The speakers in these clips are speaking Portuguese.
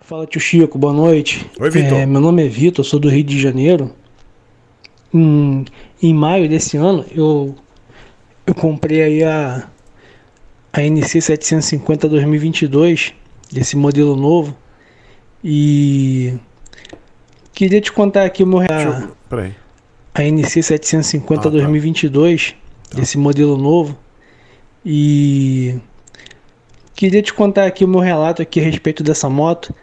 Fala tio Chico, boa noite. Oi, Vitor. É, meu nome é Vitor, sou do Rio de Janeiro. Em, em maio desse ano, eu, eu comprei aí a, a NC 750 2022, desse modelo novo. E queria te contar aqui o meu eu... Peraí. A NC 750 ah, 2022, tá. desse tá. modelo novo. E queria te contar aqui o meu relato aqui a respeito dessa moto.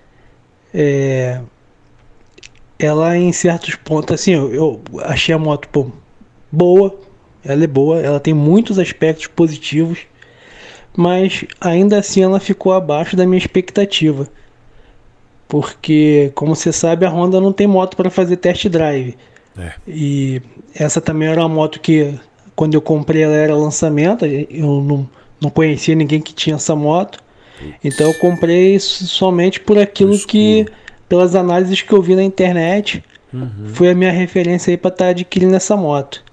É, ela em certos pontos, assim, eu, eu achei a moto pô, boa, ela é boa, ela tem muitos aspectos positivos, mas ainda assim ela ficou abaixo da minha expectativa. Porque, como você sabe, a Honda não tem moto para fazer test drive. É. E essa também era uma moto que, quando eu comprei, ela era lançamento, eu não, não conhecia ninguém que tinha essa moto. Então eu comprei somente por aquilo que, pelas análises que eu vi na internet, uhum. foi a minha referência aí para estar tá adquirindo essa moto.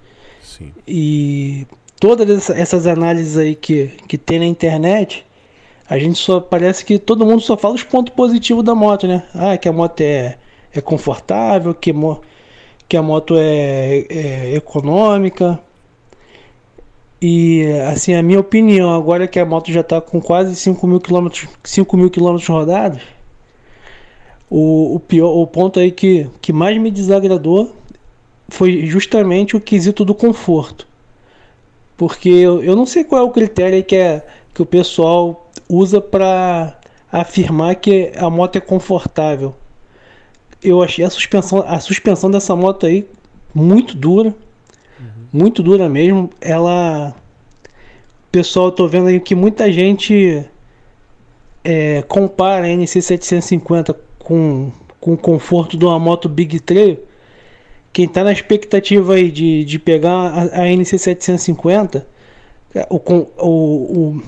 Sim. E todas essas análises aí que, que tem na internet, a gente só parece que todo mundo só fala os pontos positivos da moto, né? Ah, que a moto é, é confortável, que, mo, que a moto é, é econômica, e assim, a minha opinião, agora que a moto já está com quase 5 mil quilômetros, mil quilômetros rodados, o, o, pior, o ponto aí que, que mais me desagradou foi justamente o quesito do conforto. Porque eu, eu não sei qual é o critério que, é, que o pessoal usa para afirmar que a moto é confortável. Eu achei a suspensão, a suspensão dessa moto aí muito dura muito dura mesmo. Ela. Pessoal, tô vendo aí que muita gente é, compara a NC750 com, com o conforto de uma moto Big three Quem está na expectativa aí de, de pegar a, a NC750, o, o, o,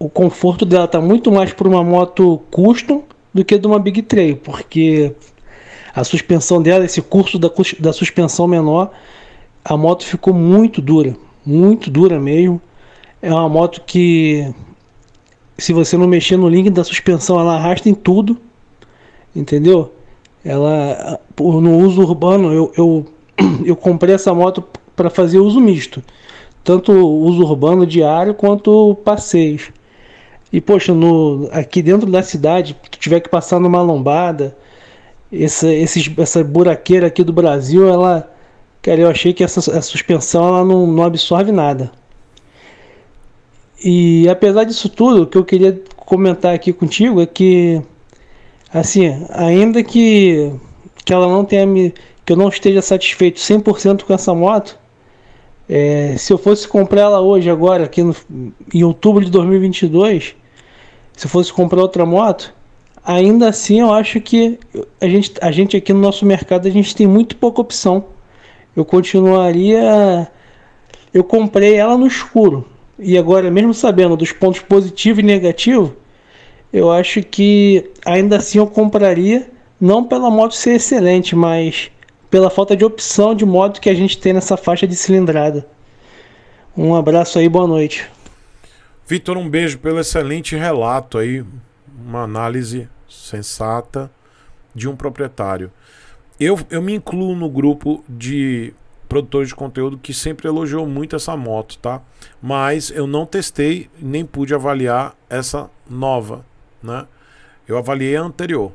o conforto dela tá muito mais para uma moto custom do que de uma Big three porque a suspensão dela, esse curso da, da suspensão menor, a moto ficou muito dura, muito dura mesmo. É uma moto que se você não mexer no link da suspensão, ela arrasta em tudo, entendeu? Ela no uso urbano eu, eu, eu comprei essa moto para fazer uso misto, tanto uso urbano diário quanto passeios. E poxa, no, aqui dentro da cidade, tu tiver que passar numa lombada, essa, esses, essa buraqueira aqui do Brasil, ela Cara, eu achei que essa suspensão ela não, não absorve nada. E apesar disso tudo, o que eu queria comentar aqui contigo é que, assim, ainda que, que ela não tenha me, que eu não esteja satisfeito 100% com essa moto, é, se eu fosse comprar ela hoje, agora, aqui no, em outubro de 2022, se eu fosse comprar outra moto, ainda assim eu acho que a gente, a gente aqui no nosso mercado a gente tem muito pouca opção eu continuaria. Eu comprei ela no escuro. E agora, mesmo sabendo dos pontos positivo e negativo, eu acho que ainda assim eu compraria, não pela moto ser excelente, mas pela falta de opção de moto que a gente tem nessa faixa de cilindrada. Um abraço aí, boa noite. Vitor, um beijo pelo excelente relato aí, uma análise sensata de um proprietário eu, eu me incluo no grupo de produtores de conteúdo que sempre elogiou muito essa moto, tá? Mas eu não testei nem pude avaliar essa nova, né? Eu avaliei a anterior.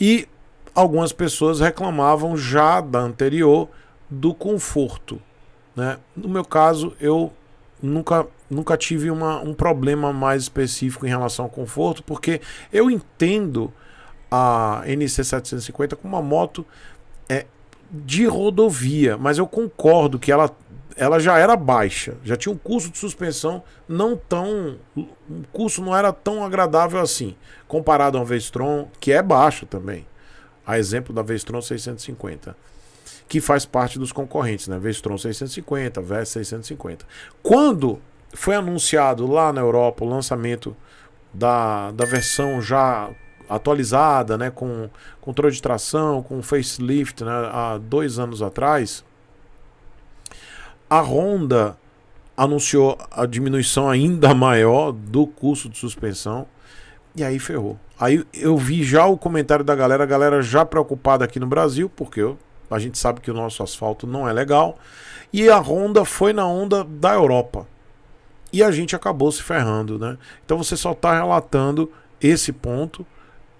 E algumas pessoas reclamavam já da anterior do conforto, né? No meu caso, eu nunca nunca tive uma, um problema mais específico em relação ao conforto, porque eu entendo a NC750 como uma moto é, de rodovia, mas eu concordo que ela, ela já era baixa, já tinha um custo de suspensão não tão. O custo não era tão agradável assim, comparado a uma Vestron, que é baixo também. A exemplo da Vestron 650, que faz parte dos concorrentes, né? Vestron 650, Vest 650. Quando foi anunciado lá na Europa o lançamento da, da versão já atualizada, né, com controle de tração, com facelift, né, há dois anos atrás, a Honda anunciou a diminuição ainda maior do custo de suspensão e aí ferrou. Aí eu vi já o comentário da galera, a galera já preocupada aqui no Brasil, porque a gente sabe que o nosso asfalto não é legal, e a Honda foi na onda da Europa. E a gente acabou se ferrando, né? Então você só está relatando esse ponto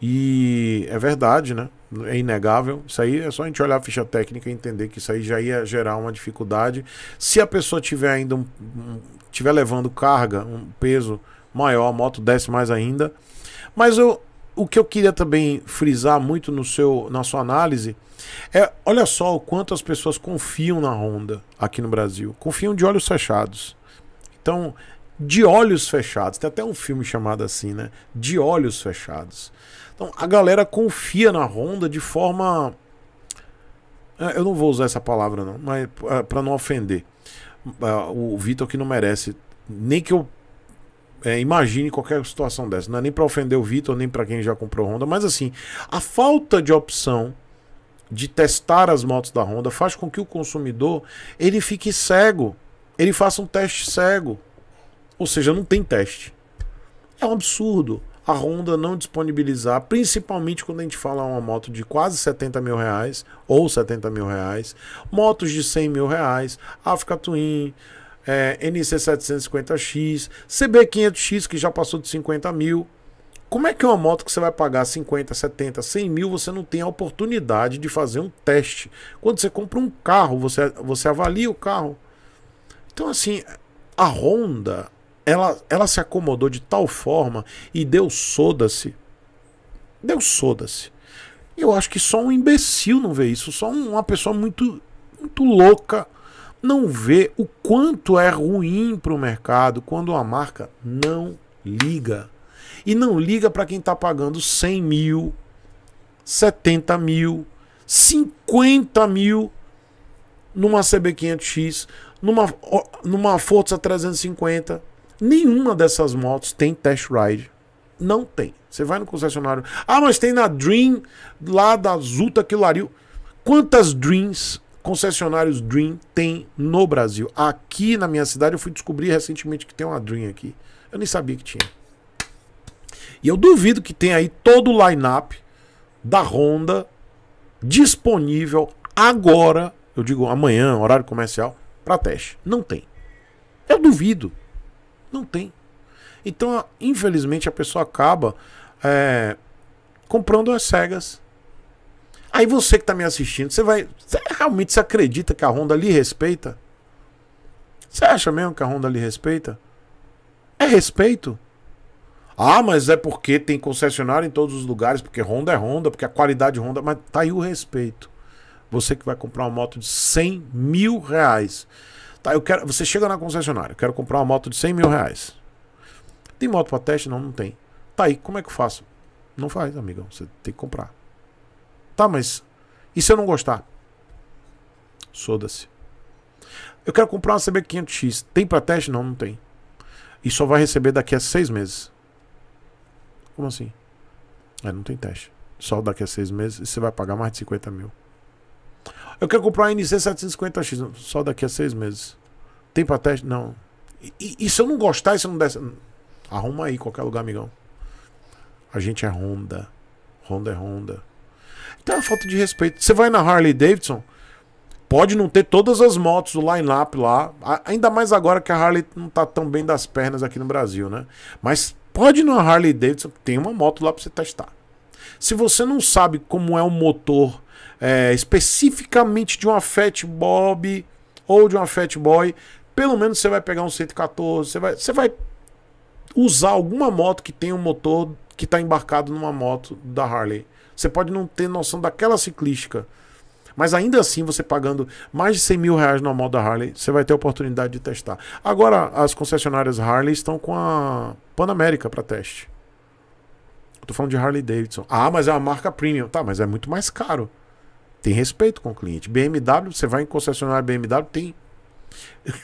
e é verdade, né? É inegável. Isso aí é só a gente olhar a ficha técnica e entender que isso aí já ia gerar uma dificuldade. Se a pessoa tiver ainda um, um tiver levando carga, um peso maior, a moto desce mais ainda. Mas eu, o que eu queria também frisar muito no seu, na sua análise é, olha só o quanto as pessoas confiam na Honda aqui no Brasil. Confiam de olhos fechados. Então, de olhos fechados. Tem até um filme chamado assim, né? De olhos fechados. Então a galera confia na Honda de forma. É, eu não vou usar essa palavra, não, mas é, para não ofender. É, o Vitor que não merece. Nem que eu é, imagine qualquer situação dessa. Não é nem para ofender o Vitor, nem para quem já comprou Honda, mas assim, a falta de opção de testar as motos da Honda faz com que o consumidor ele fique cego. Ele faça um teste cego. Ou seja, não tem teste. É um absurdo a Honda não disponibilizar, principalmente quando a gente fala uma moto de quase 70 mil reais ou 70 mil reais, motos de 100 mil reais, Africa Twin, é, NC750X, CB500X que já passou de 50 mil. Como é que é uma moto que você vai pagar 50, 70, 100 mil, você não tem a oportunidade de fazer um teste? Quando você compra um carro, você, você avalia o carro. Então, assim, a Honda ela, ela se acomodou de tal forma e deu soda-se. Deu soda-se. Eu acho que só um imbecil não vê isso, só uma pessoa muito, muito louca não vê o quanto é ruim para o mercado quando a marca não liga. E não liga para quem está pagando 100 mil, 70 mil, 50 mil numa CB500X, numa, numa Forza 350 Nenhuma dessas motos tem test ride. Não tem. Você vai no concessionário. Ah, mas tem na Dream, lá da Azul Lariu. Quantas Dreams, concessionários Dream, tem no Brasil? Aqui na minha cidade eu fui descobrir recentemente que tem uma Dream aqui. Eu nem sabia que tinha. E eu duvido que tenha aí todo o line-up da Honda disponível agora, eu digo amanhã, horário comercial, para teste. Não tem. Eu duvido. Não tem. Então, infelizmente, a pessoa acaba é, comprando as cegas. Aí você que está me assistindo, você vai. Você realmente se acredita que a Honda lhe respeita? Você acha mesmo que a Honda lhe respeita? É respeito. Ah, mas é porque tem concessionário em todos os lugares, porque Honda é Honda, porque a qualidade Honda. Mas tá aí o respeito. Você que vai comprar uma moto de 100 mil reais Tá, eu quero. Você chega na concessionária, eu quero comprar uma moto de 100 mil reais. Tem moto para teste? Não, não tem. Tá aí, como é que eu faço? Não faz, amigão. Você tem que comprar. Tá, mas. E se eu não gostar? Soda-se. Eu quero comprar uma CB500X. Tem para teste? Não, não tem. E só vai receber daqui a seis meses. Como assim? É, não tem teste. Só daqui a seis meses e você vai pagar mais de 50 mil. Eu quero comprar um NC750X. Só daqui a seis meses. Tem pra teste? Não. E, e, e, se eu não gostar, e se eu não der. Arruma aí, qualquer lugar, amigão. A gente é Honda. Honda é Honda. Então é falta de respeito. Você vai na Harley Davidson, pode não ter todas as motos, do line-up lá. Ainda mais agora que a Harley não tá tão bem das pernas aqui no Brasil, né? Mas pode ir na Harley Davidson, tem uma moto lá pra você testar. Se você não sabe como é o motor é, especificamente de uma Fat Bob ou de uma Fat Boy, pelo menos você vai pegar um 114, você vai, você vai usar alguma moto que tem um motor que está embarcado numa moto da Harley. Você pode não ter noção daquela ciclística, mas ainda assim, você pagando mais de 100 mil reais numa moto da Harley, você vai ter a oportunidade de testar. Agora, as concessionárias Harley estão com a Panamérica para teste. estou falando de Harley Davidson. Ah, mas é uma marca premium. Tá, mas é muito mais caro. Tem respeito com o cliente. BMW, você vai em concessionária BMW, tem.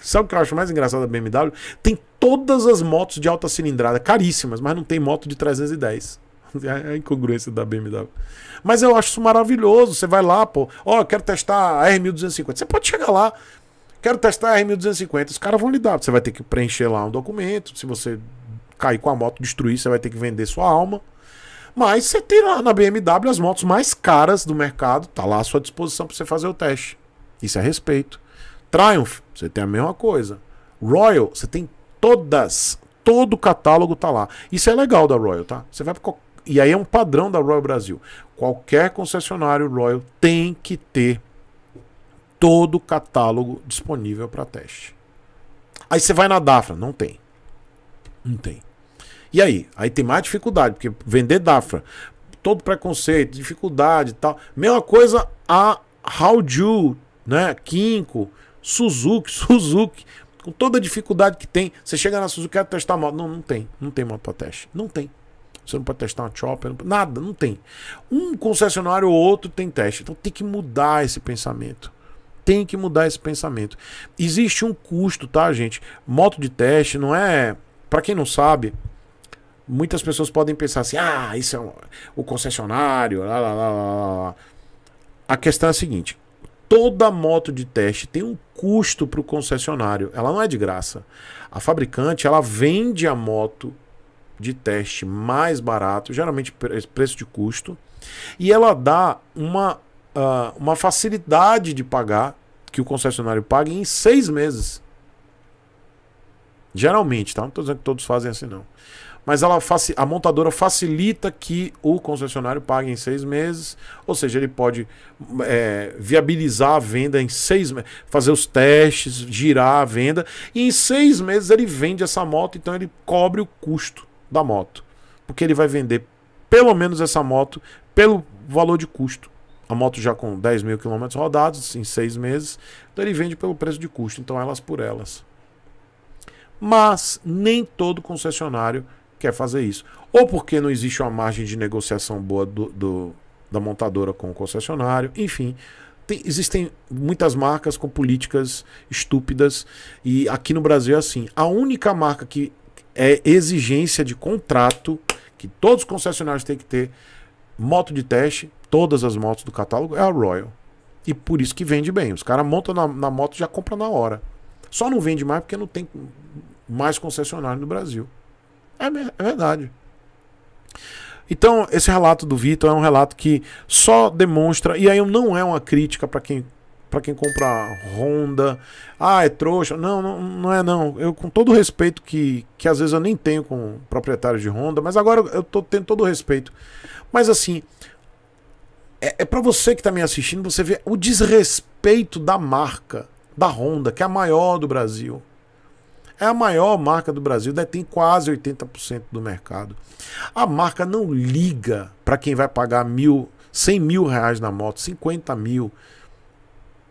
Sabe o que eu acho mais engraçado da BMW? Tem todas as motos de alta cilindrada, caríssimas, mas não tem moto de 310. É a incongruência da BMW. Mas eu acho isso maravilhoso. Você vai lá, pô, ó, oh, quero testar a R1250. Você pode chegar lá, quero testar a R1250. Os caras vão lhe dar. Você vai ter que preencher lá um documento. Se você cair com a moto, destruir, você vai ter que vender sua alma. Mas você tem lá na BMW as motos mais caras do mercado, tá lá à sua disposição para você fazer o teste. Isso é respeito. Triumph, você tem a mesma coisa. Royal, você tem todas, todo o catálogo tá lá. Isso é legal da Royal, tá? Você vai e aí é um padrão da Royal Brasil. Qualquer concessionário Royal tem que ter todo o catálogo disponível para teste. Aí você vai na Dafra, não tem. Não tem. E aí? Aí tem mais dificuldade, porque vender Dafra, todo preconceito, dificuldade e tal. Mesma coisa a Hauju, né? Kinko, Suzuki, Suzuki. Com toda a dificuldade que tem, você chega na Suzuki, quer testar moto. Não, não tem. Não tem moto para teste. Não tem. Você não pode testar uma chopper, nada, não tem. Um concessionário ou outro tem teste. Então tem que mudar esse pensamento. Tem que mudar esse pensamento. Existe um custo, tá, gente? Moto de teste não é. Para quem não sabe, muitas pessoas podem pensar assim: ah, isso é um, o concessionário, lá, lá, lá, A questão é a seguinte: toda moto de teste tem um custo para o concessionário, ela não é de graça. A fabricante ela vende a moto de teste mais barato, geralmente preço de custo, e ela dá uma, uh, uma facilidade de pagar, que o concessionário pague em seis meses. Geralmente, tá? Não estou dizendo que todos fazem assim, não mas ela a montadora facilita que o concessionário pague em seis meses, ou seja, ele pode é, viabilizar a venda em seis meses, fazer os testes, girar a venda, e em seis meses ele vende essa moto, então ele cobre o custo da moto, porque ele vai vender pelo menos essa moto pelo valor de custo. A moto já com 10 mil quilômetros rodados em seis meses, então ele vende pelo preço de custo, então elas por elas. Mas nem todo concessionário quer fazer isso. Ou porque não existe uma margem de negociação boa do, do da montadora com o concessionário, enfim. Tem, existem muitas marcas com políticas estúpidas e aqui no Brasil é assim. A única marca que é exigência de contrato que todos os concessionários têm que ter moto de teste, todas as motos do catálogo é a Royal. E por isso que vende bem. Os caras montam na, na moto e já compram na hora. Só não vende mais porque não tem mais concessionário no Brasil. É, é verdade. Então, esse relato do Vitor é um relato que só demonstra, e aí não é uma crítica para quem para quem compra Honda, ah, é trouxa. Não, não, não é não. Eu com todo o respeito que que às vezes eu nem tenho com proprietários de Honda, mas agora eu tô tendo todo o respeito. Mas assim, é, é para você que tá me assistindo, você vê o desrespeito da marca da Honda, que é a maior do Brasil. É a maior marca do Brasil, detém quase 80% do mercado. A marca não liga para quem vai pagar mil, 100 mil reais na moto, 50 mil,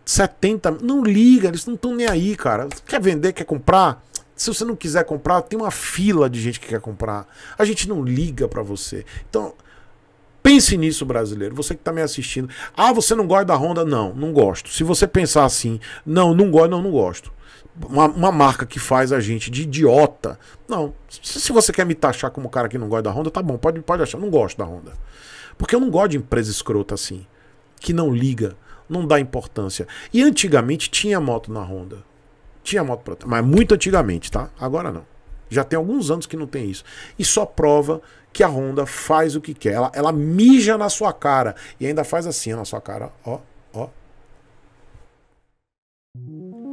70 Não liga, eles não estão nem aí, cara. Quer vender, quer comprar? Se você não quiser comprar, tem uma fila de gente que quer comprar. A gente não liga para você. Então, Pense nisso, brasileiro. Você que está me assistindo. Ah, você não gosta da Honda? Não, não gosto. Se você pensar assim, não, não gosto, não, não gosto. Uma, uma, marca que faz a gente de idiota. Não. Se, se você quer me taxar como cara que não gosta da Honda, tá bom, pode, pode achar. Não gosto da Honda. Porque eu não gosto de empresa escrota assim. Que não liga, não dá importância. E antigamente tinha moto na Honda. Tinha moto, pra... mas muito antigamente, tá? Agora não. Já tem alguns anos que não tem isso. E só prova que a Honda faz o que quer. Ela, ela mija na sua cara e ainda faz assim na sua cara. Ó, ó.